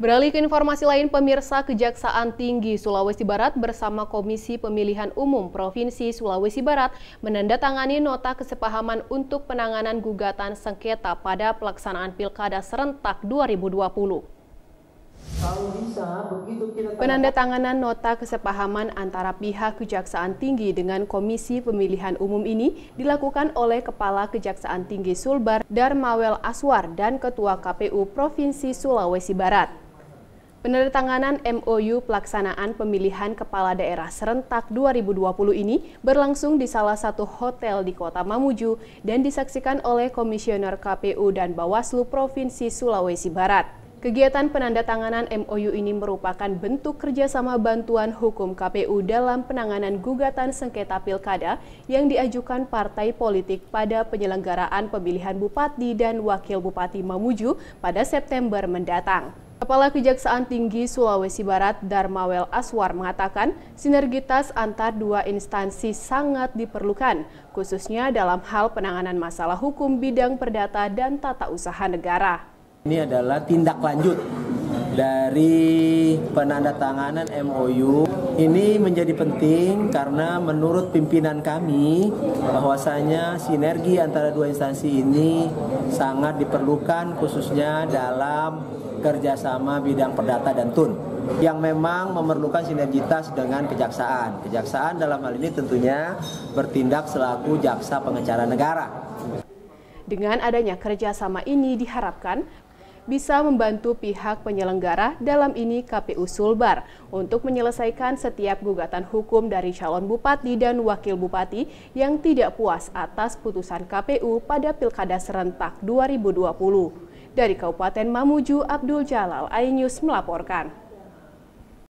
Beralih ke informasi lain, pemirsa Kejaksaan Tinggi Sulawesi Barat bersama Komisi Pemilihan Umum Provinsi Sulawesi Barat menandatangani nota kesepahaman untuk penanganan gugatan sengketa pada pelaksanaan Pilkada Serentak 2020. Penandatanganan nota kesepahaman antara pihak Kejaksaan Tinggi dengan Komisi Pemilihan Umum ini dilakukan oleh Kepala Kejaksaan Tinggi Sulbar Darmawel Aswar dan Ketua KPU Provinsi Sulawesi Barat. Penandatanganan MOU pelaksanaan pemilihan kepala daerah serentak 2020 ini berlangsung di salah satu hotel di Kota Mamuju dan disaksikan oleh Komisioner KPU dan Bawaslu Provinsi Sulawesi Barat. Kegiatan penandatanganan MOU ini merupakan bentuk kerjasama bantuan hukum KPU dalam penanganan gugatan sengketa pilkada yang diajukan partai politik pada penyelenggaraan pemilihan bupati dan wakil bupati Mamuju pada September mendatang. Kepala Kejaksaan Tinggi Sulawesi Barat Darmawel Aswar mengatakan sinergitas antar dua instansi sangat diperlukan, khususnya dalam hal penanganan masalah hukum bidang perdata dan tata usaha negara. Ini adalah tindak lanjut dari penandatanganan MOU ini menjadi penting karena menurut pimpinan kami bahwasanya sinergi antara dua instansi ini sangat diperlukan khususnya dalam kerjasama bidang perdata dan tun yang memang memerlukan sinergitas dengan kejaksaan. Kejaksaan dalam hal ini tentunya bertindak selaku jaksa pengecara negara. Dengan adanya kerjasama ini diharapkan bisa membantu pihak penyelenggara dalam ini KPU Sulbar untuk menyelesaikan setiap gugatan hukum dari calon bupati dan wakil bupati yang tidak puas atas putusan KPU pada Pilkada serentak 2020. Dari Kabupaten Mamuju, Abdul Jalal, iNews melaporkan.